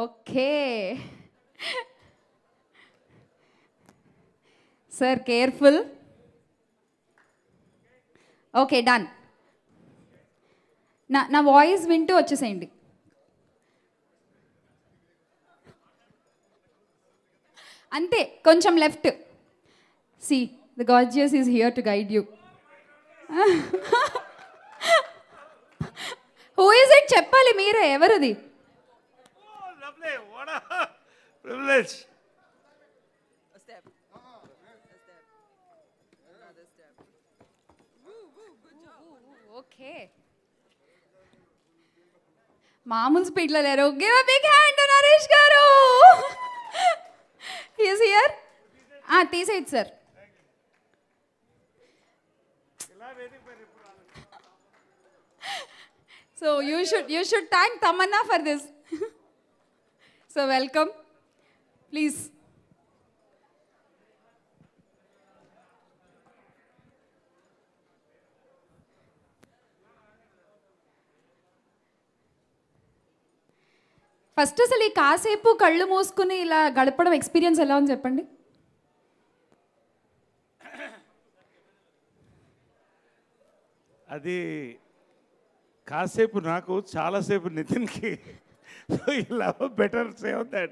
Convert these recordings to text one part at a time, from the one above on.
Okay sir careful okay done నా నా voice వింటూ వచ్చేసేయండి అంతే కొంచెం left see the gorgeous is here to guide you who is it చెప్పాలి మీరే ఎవరిది ప్రివిలేజ్ ఓకే మామూలు స్పీడ్లో లేరు give a big hand Naresh గారు ఈజ్ హియర్ తీసేయచ్చు sir so you should you should thank Tamannaah for this so welcome please first అసలు ఈ కాసేపు కళ్ళు మూసుకుని ఇలా గడపడం ఎక్స్పీరియన్స్ ఎలా ఉంది చెప్పండి అది కాసేపు నాకు చాలాసేపు నితిన్కి so you'll have a better say on that.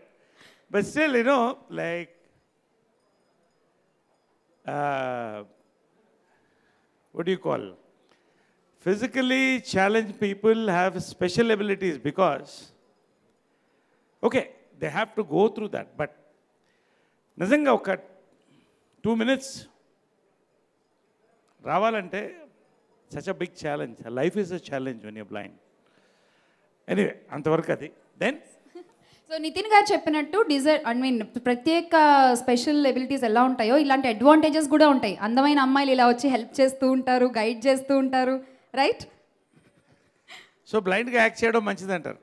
But still, you know, like, uh, what do you call? Physically challenged people have special abilities because, okay, they have to go through that. But నిజంగా two minutes. Ravalante, such a big challenge. Life is a challenge when you're blind. Anyway అంతవరకు అది then so Nithiin గారు చెప్పినట్టు desire I mean ప్రత్యేక special abilities ఎలా ఉంటాయో ఇలాంటి advantages కూడా ఉంటాయి అందమైన అమ్మాయిలు ఇలా వచ్చి హెల్ప్ చేస్తూ ఉంటారు గైడ్ చేస్తూ ఉంటారు రైట్ సో బ్లైండ్గా యాక్ట్ చేయడం మంచిది అంటారు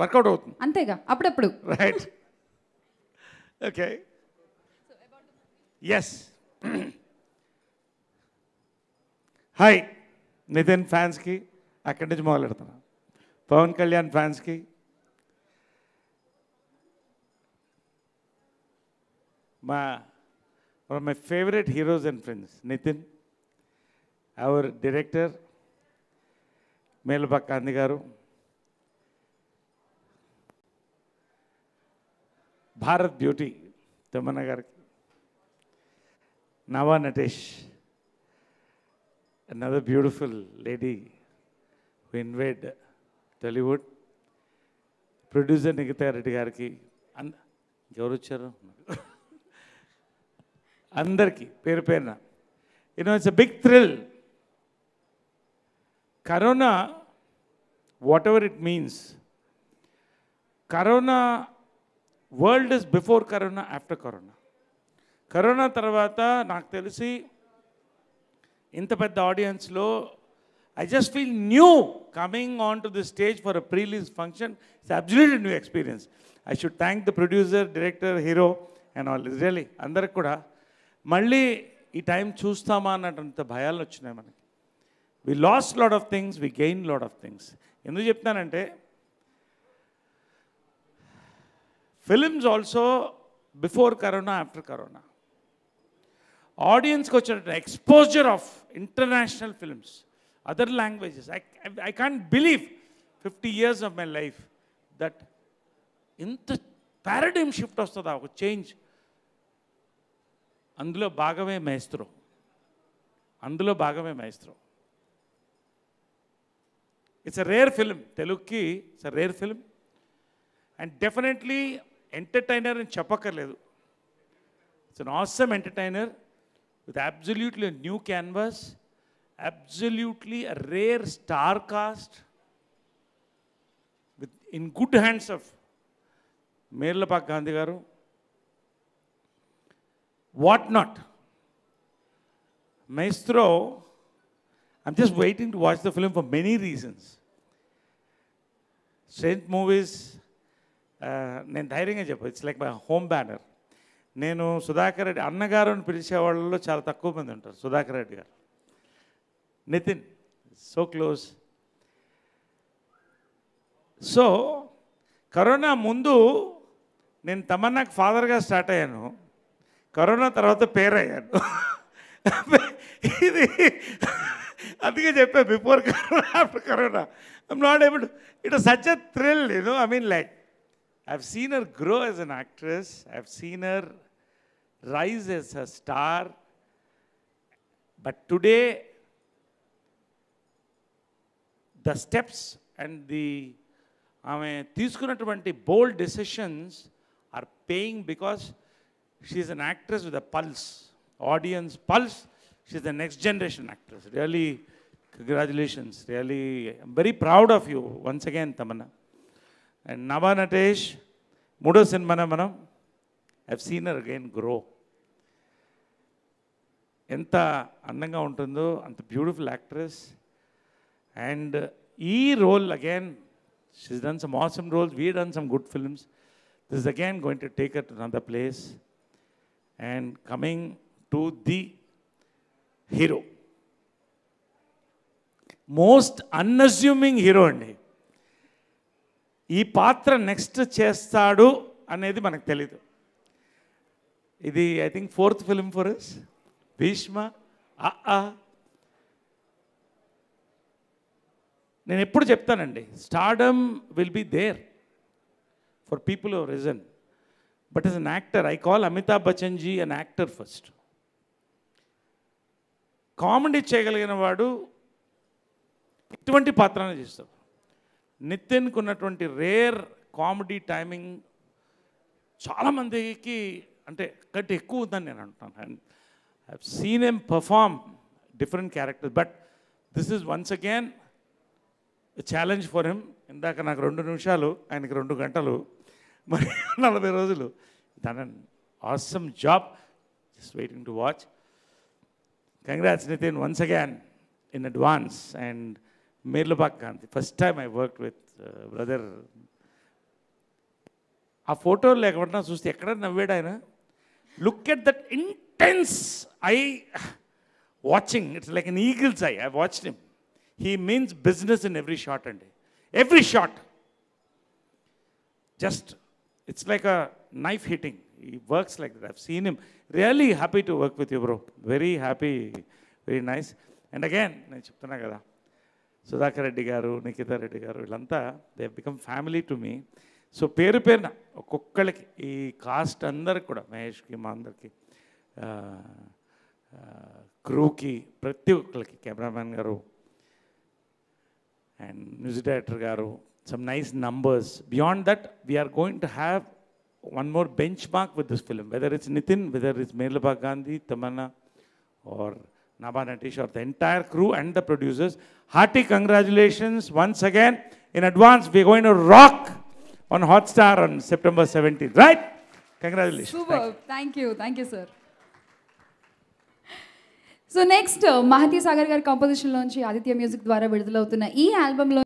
వర్కౌట్ అవుతుంది అంతేగా అప్పుడప్పుడు right okay yes hi Nithiin ఫ్యాన్స్కి అక్కడి నుంచి మొదలెడుతున్నాను पवन कल्याण फैंस की from my favourite heroes and friends Nithiin our director Merlapaka कांदगार भारत ब्यूटी तमन गार Nabha Natesh another beautiful lady who invaded Tollywood producer Reddy గారికి అంద ఎవరు వచ్చారు అందరికీ పేరు పేరున you know was a big thrill corona whatever it means corona world is before corona after corona corona తర్వాత నాకు తెలిసి ఇంత పెద్ద ఆడియన్స్లో I just feel new coming onto the stage for a pre-release function. It's absolutely new experience. I should thank the producer, director, hero, and all. It's really, andar kuda. Malli, e time chusta maan atanta bhayal ochne man. We lost a lot of things, we gained a lot of things. Yandu nante, films also before corona, after corona. Audience ko chanata, exposure of international films. Other languages. I I I can't fifty years of my life that ఇంత in the వస్తుందా ఒక change అందులో భాగమే Maestro అందులో భాగమే Maestro it's a rare film తెలుగుకి it's a rare film and definitely entertainer అని చెప్పక్కర్లేదు it's an awesome entertainer with absolutely new canvas absolutely a rare star cast with, in good hands of Merlapak Gandhi garu. What not? Maestro, I'm just waiting to watch the film for many reasons. సెయింట్ movies నేను ధైర్యంగా చెప్పు it's like my home banner నేను సుధాకర్ రెడ్డి అన్నగారు అని పిలిచే వాళ్ళలో చాలా తక్కువ మంది ఉంటారు సుధాకర్ రెడ్డి గారు Nithiin so close so corona ముందు నేను తమన్నాకు ఫాదర్గా స్టార్ట్ అయ్యాను కరోనా తర్వాత పేరయ్యాను ఇది అందుకే చెప్పా before corona after corona I'm not able it such a thrill you know I mean like I've seen her grow as an actress I've seen her rise as a star but today the steps and the ఆమె తీసుకున్నటువంటి bold decisions are paying because she's an actress with a pulse audience pulse she's the next generation actress really congratulations really very proud of you once again Tamannaah and నవా Natesh మూడో సినిమాన మనం have Sinner again grow ఎంత అందంగా ఉంటుందో అంత beautiful actress and uh, ఈ role again she's done some awesome roles we done some good films this again going to take at the place and coming to the hero most unassuming hero అండి ఈ పాత్ర next చేస్తాడు అనేది మనకు తెలీదు ఇది I think fourth film for is Bheeshma అ నేను ఎప్పుడు చెప్తానండి stardom will be there for people of reason but is an actor I call Amitabh Bachchan ji an actor first comedy చేయగలిగిన వాడు ఇటువంటి పాత్రనే చేస్తాడు నితిన్కు ఉన్నటువంటి రేర్ కామెడీ టైమింగ్ చాలామందికి అంటే కట్ ఎక్కువ ఉందని నేను అంటున్నాను and I seen em perform different character but this is once again challenge for him ఇందాక నాకు రెండు నిమిషాలు ఆయనకి రెండు గంటలు మరి నలభై రోజులు దాని an awesome job just waiting to watch congrats Nithiin once again in advance and Merlapaka Gandhi first time I work with brother ఆ ఫోటో లేకపోతే చూస్తే ఎక్కడ నవ్వాడు ఆయన look at that intense I watching it's like an eagles I I watch him he means business in every shot అండి every shot just it's like a knife heating ఈ works like that I've seen him really happy to work with you bro very happy very nice and again నేను చెప్తున్నా కదా సుధాకర్ రెడ్డి గారు నిఖితా రెడ్డి గారు వీళ్ళంతా they become family to me so పేరు పేరున ఒక్కొక్కళ్ళకి ఈ కాస్ట్ అందరికి కూడా మహేష్కి మా అందరికి క్రూకి ప్రతి ఒక్కరికి కెమెరామ్యాన్ గారు and music director garu, some nice numbers. Beyond that, we are going to have one more benchmark with this film, whether it's Nitin, whether it's Mehlabha Gandhi, Tamanna, or Naba or the entire crew and the producers. Hearty congratulations once again. In advance, we're going to rock on Hotstar on September 17th, right? Congratulations. Super. Thank you. Thank you, Thank you sir. So next Mahati Sagar గారి లోంచి Aditya music ద్వారా విడుదలవుతున్న ఈ ఆల్బంలో